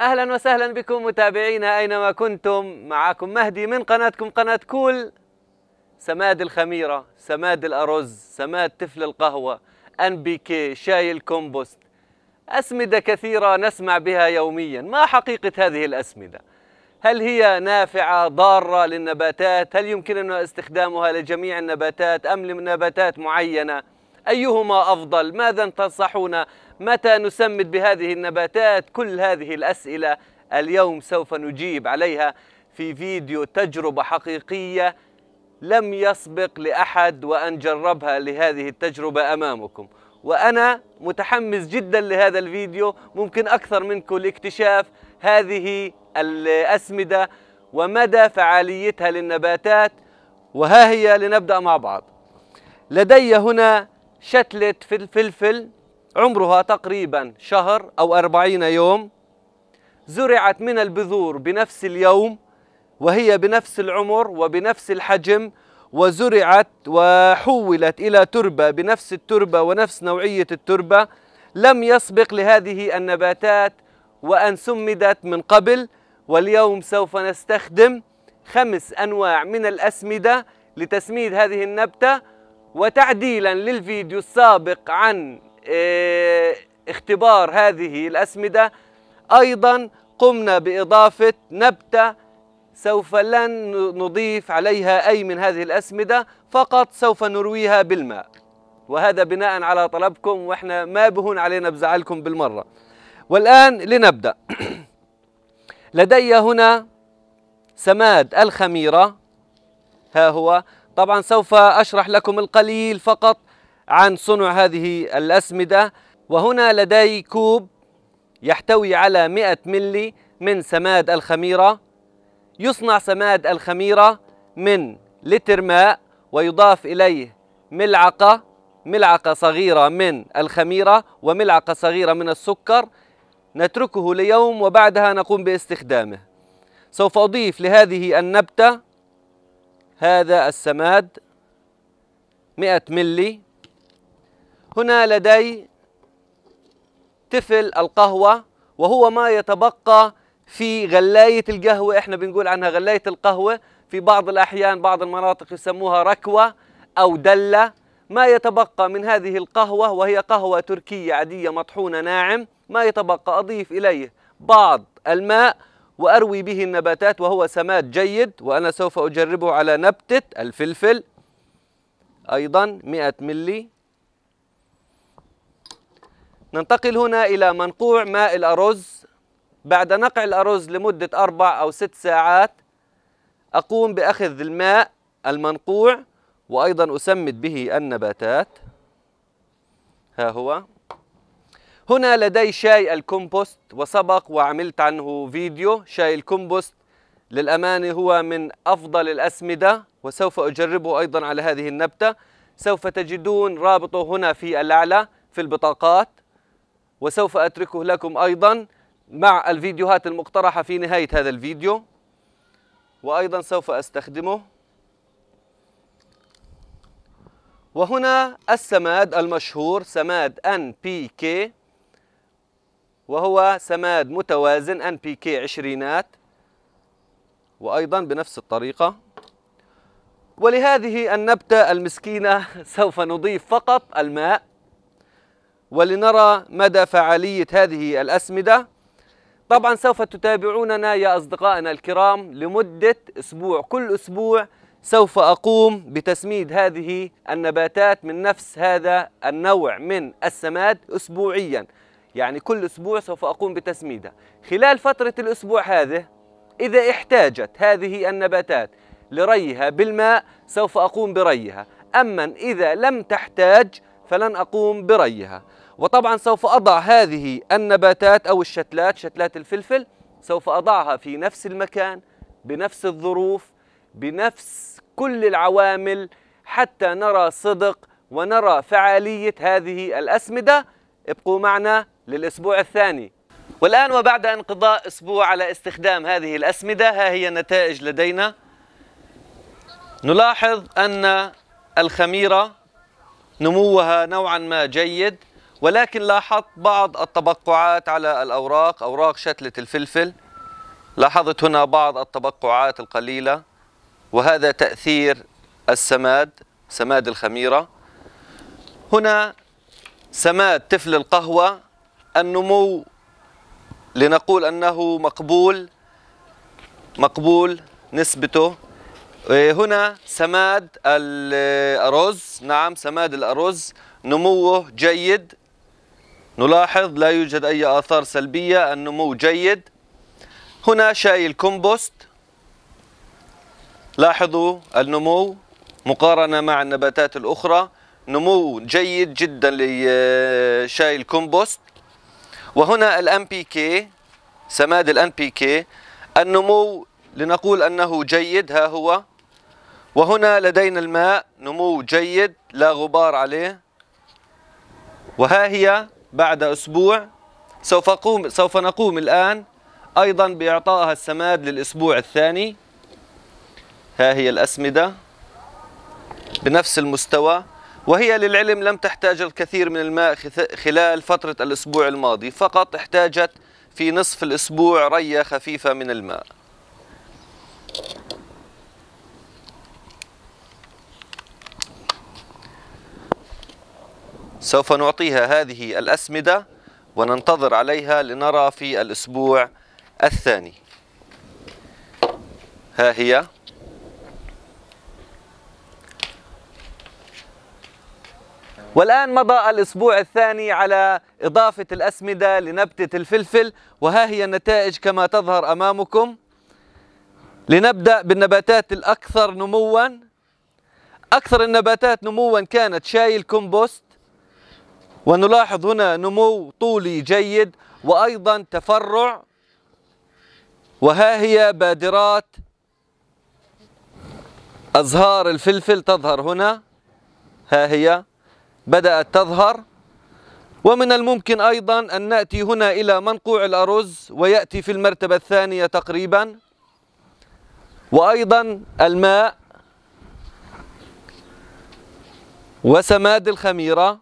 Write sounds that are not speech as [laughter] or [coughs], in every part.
اهلا وسهلا بكم متابعينا اينما كنتم معاكم مهدي من قناتكم قناه كول سماد الخميره سماد الارز سماد تفل القهوه ان بي كي شاي الكومبوست اسمده كثيره نسمع بها يوميا ما حقيقه هذه الاسمده هل هي نافعه ضاره للنباتات هل يمكننا استخدامها لجميع النباتات ام لنباتات معينه أيهما أفضل ماذا تنصحون متى نسمد بهذه النباتات كل هذه الأسئلة اليوم سوف نجيب عليها في فيديو تجربة حقيقية لم يسبق لأحد وأن جربها لهذه التجربة أمامكم وأنا متحمس جدا لهذا الفيديو ممكن أكثر منكم لاكتشاف هذه الأسمدة ومدى فعاليتها للنباتات وها هي لنبدأ مع بعض لدي هنا شتلة فلفل عمرها تقريبا شهر أو أربعين يوم زرعت من البذور بنفس اليوم وهي بنفس العمر وبنفس الحجم وزرعت وحولت إلى تربة بنفس التربة ونفس نوعية التربة لم يسبق لهذه النباتات وأن سمدت من قبل واليوم سوف نستخدم خمس أنواع من الأسمدة لتسميد هذه النبتة وتعديلا للفيديو السابق عن آه، اختبار هذه الأسمدة أيضا قمنا بإضافة نبتة سوف لن نضيف عليها أي من هذه الأسمدة فقط سوف نرويها بالماء وهذا بناء على طلبكم وإحنا ما بهون علينا بزعلكم بالمرة والآن لنبدأ [coughs] لدي هنا سماد الخميرة ها هو طبعا سوف أشرح لكم القليل فقط عن صنع هذه الأسمدة وهنا لدي كوب يحتوي على 100 ملي من سماد الخميرة يصنع سماد الخميرة من لتر ماء ويضاف إليه ملعقة ملعقة صغيرة من الخميرة وملعقة صغيرة من السكر نتركه ليوم وبعدها نقوم باستخدامه سوف أضيف لهذه النبتة هذا السماد 100 ملي هنا لدي تفل القهوة وهو ما يتبقى في غلاية القهوة احنا بنقول عنها غلاية القهوة في بعض الأحيان بعض المناطق يسموها ركوة أو دلة ما يتبقى من هذه القهوة وهي قهوة تركية عادية مطحونة ناعم ما يتبقى أضيف إليه بعض الماء وأروي به النباتات وهو سماد جيد وأنا سوف أجربه على نبتة الفلفل أيضا 100 ملي ننتقل هنا إلى منقوع ماء الأرز بعد نقع الأرز لمدة أربع أو ست ساعات أقوم بأخذ الماء المنقوع وأيضا أسمد به النباتات ها هو هنا لدي شاي الكومبوست وسبق وعملت عنه فيديو شاي الكومبوست للأمانة هو من أفضل الأسمدة وسوف أجربه أيضا على هذه النبتة سوف تجدون رابطه هنا في الأعلى في البطاقات وسوف أتركه لكم أيضا مع الفيديوهات المقترحة في نهاية هذا الفيديو وأيضا سوف أستخدمه وهنا السماد المشهور سماد NPK وهو سماد متوازن ان بي كي عشرينات وايضا بنفس الطريقه ولهذه النبته المسكينه سوف نضيف فقط الماء ولنرى مدى فعاليه هذه الاسمده طبعا سوف تتابعوننا يا اصدقائنا الكرام لمده اسبوع كل اسبوع سوف أقوم بتسميد هذه النباتات من نفس هذا النوع من السماد أسبوعياً يعني كل أسبوع سوف أقوم بتسميدها خلال فترة الأسبوع هذا إذا احتاجت هذه النباتات لريها بالماء سوف أقوم بريها أما إذا لم تحتاج فلن أقوم بريها وطبعا سوف أضع هذه النباتات أو الشتلات شتلات الفلفل سوف أضعها في نفس المكان بنفس الظروف بنفس كل العوامل حتى نرى صدق ونرى فعالية هذه الأسمدة ابقوا معنا للأسبوع الثاني والآن وبعد انقضاء أسبوع على استخدام هذه الأسمدة ها هي النتائج لدينا نلاحظ أن الخميرة نموها نوعا ما جيد ولكن لاحظت بعض التبقعات على الأوراق أوراق شتلة الفلفل لاحظت هنا بعض التبقعات القليلة وهذا تأثير السماد سماد الخميرة هنا سماد تفل القهوة النمو لنقول أنه مقبول مقبول نسبته إيه، هنا سماد الأرز نعم سماد الأرز نموه جيد نلاحظ لا يوجد أي آثار سلبية النمو جيد هنا شاي الكومبوست لاحظوا النمو مقارنة مع النباتات الأخرى نمو جيد جدا لشاي الكومبوست وهنا الان بي كي سماد الان بي كي النمو لنقول أنه جيد ها هو وهنا لدينا الماء نمو جيد لا غبار عليه وها هي بعد أسبوع سوف, أقوم سوف نقوم الآن أيضا بإعطائها السماد للأسبوع الثاني ها هي الأسمدة بنفس المستوى وهي للعلم لم تحتاج الكثير من الماء خلال فترة الأسبوع الماضي فقط احتاجت في نصف الأسبوع رية خفيفة من الماء سوف نعطيها هذه الأسمدة وننتظر عليها لنرى في الأسبوع الثاني ها هي والآن مضى الأسبوع الثاني على إضافة الأسمدة لنبتة الفلفل وها هي النتائج كما تظهر أمامكم لنبدأ بالنباتات الأكثر نموا أكثر النباتات نموا كانت شاي الكومبوست ونلاحظ هنا نمو طولي جيد وأيضا تفرع وها هي بادرات أزهار الفلفل تظهر هنا ها هي بدأت تظهر ومن الممكن أيضا أن نأتي هنا إلى منقوع الأرز ويأتي في المرتبة الثانية تقريبا وأيضا الماء وسماد الخميرة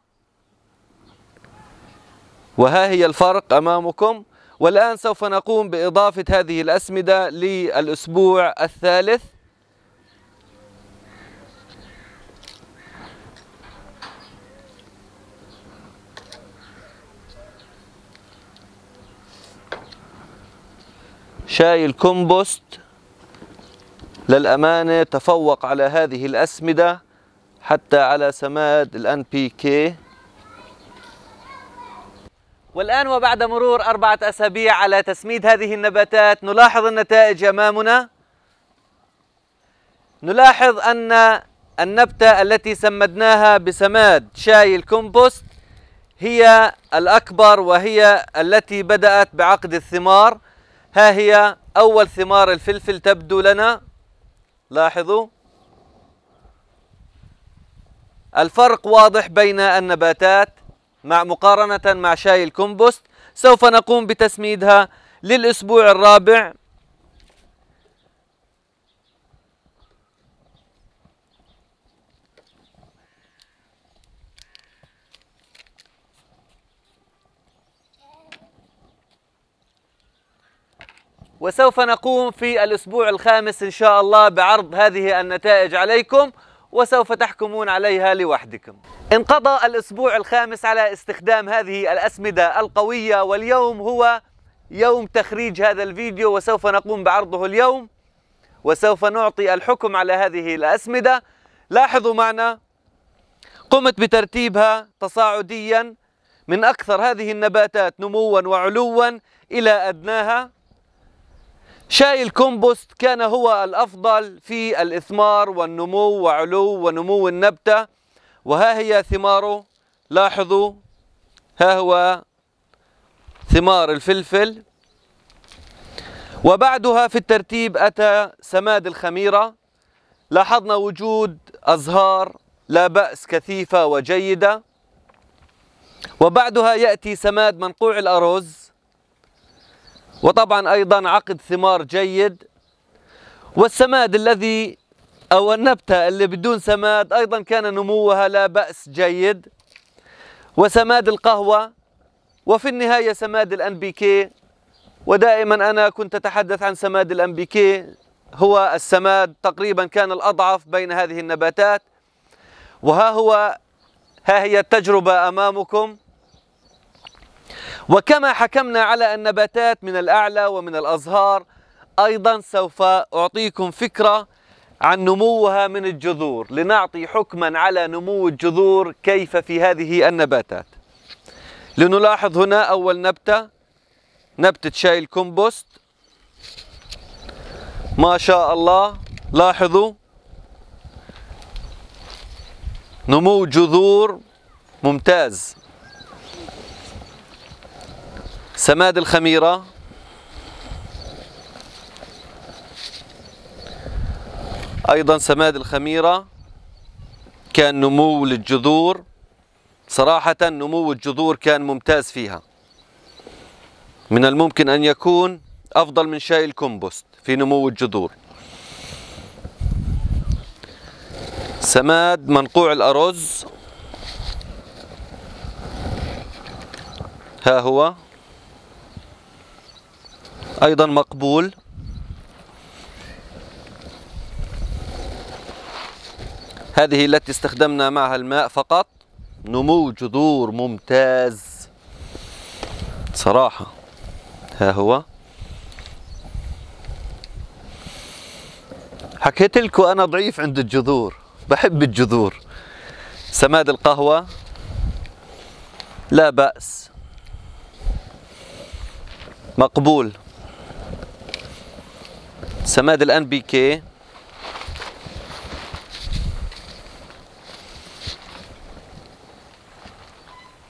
وها هي الفرق أمامكم والآن سوف نقوم بإضافة هذه الأسمدة للأسبوع الثالث شايل كومبوست للأمانة تفوق على هذه الأسمدة حتى على سماد الان بي كي والآن وبعد مرور أربعة أسابيع على تسميد هذه النباتات نلاحظ النتائج أمامنا نلاحظ أن النبتة التي سمدناها بسماد شاي الكومبوست هي الأكبر وهي التي بدأت بعقد الثمار ها هي أول ثمار الفلفل تبدو لنا لاحظوا الفرق واضح بين النباتات مع مقارنة مع شاي الكمبوست سوف نقوم بتسميدها للأسبوع الرابع وسوف نقوم في الأسبوع الخامس إن شاء الله بعرض هذه النتائج عليكم وسوف تحكمون عليها لوحدكم انقضى الأسبوع الخامس على استخدام هذه الأسمدة القوية واليوم هو يوم تخريج هذا الفيديو وسوف نقوم بعرضه اليوم وسوف نعطي الحكم على هذه الأسمدة لاحظوا معنا قمت بترتيبها تصاعديا من أكثر هذه النباتات نموا وعلوا إلى أدناها شاي الكومبوست كان هو الأفضل في الإثمار والنمو وعلو ونمو النبتة وها هي ثماره لاحظوا ها هو ثمار الفلفل وبعدها في الترتيب أتى سماد الخميرة لاحظنا وجود أزهار لا بأس كثيفة وجيدة وبعدها يأتي سماد منقوع الأرز وطبعا أيضا عقد ثمار جيد والسماد الذي أو النبتة اللي بدون سماد أيضا كان نموها لا بأس جيد وسماد القهوة وفي النهاية سماد الأنبيكي بي كي ودائما أنا كنت أتحدث عن سماد الأنبيكي بي كي هو السماد تقريبا كان الأضعف بين هذه النباتات وها هو ها هي التجربة أمامكم وكما حكمنا على النباتات من الأعلى ومن الأزهار أيضا سوف أعطيكم فكرة عن نموها من الجذور لنعطي حكما على نمو الجذور كيف في هذه النباتات لنلاحظ هنا أول نبتة نبتة شاي الكمبوست ما شاء الله لاحظوا نمو جذور ممتاز سماد الخميرة أيضا سماد الخميرة كان نمو للجذور صراحة نمو الجذور كان ممتاز فيها من الممكن أن يكون أفضل من شاي الكمبوست في نمو الجذور سماد منقوع الأرز ها هو أيضا مقبول هذه التي استخدمنا معها الماء فقط نمو جذور ممتاز صراحة ها هو حكيت لكم أنا ضعيف عند الجذور بحب الجذور سماد القهوة لا بأس مقبول سماد الان بي كي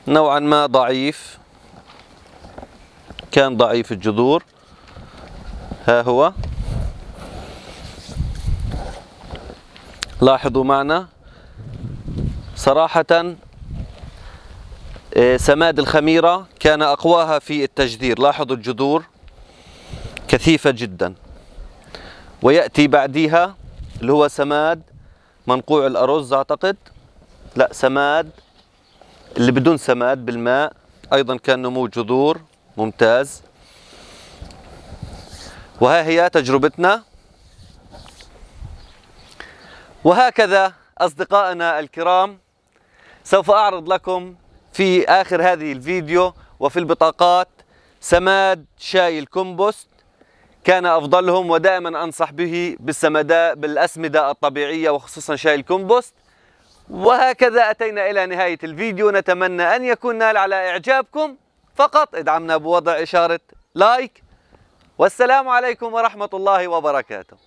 نوعا ما ضعيف كان ضعيف الجذور ها هو لاحظوا معنا صراحة إيه، سماد الخميرة كان أقواها في التجذير لاحظوا الجذور كثيفة جداً ويأتي بعديها اللي هو سماد منقوع الأرز أعتقد لا سماد اللي بدون سماد بالماء أيضا كان نمو جذور ممتاز وها هي تجربتنا وهكذا أصدقائنا الكرام سوف أعرض لكم في آخر هذه الفيديو وفي البطاقات سماد شاي الكومبوست كان أفضلهم ودائما أنصح به بالسمداء بالأسمدة الطبيعية وخصوصا شاي الكومبوست وهكذا أتينا إلى نهاية الفيديو نتمنى أن يكون نال على إعجابكم فقط ادعمنا بوضع إشارة لايك والسلام عليكم ورحمة الله وبركاته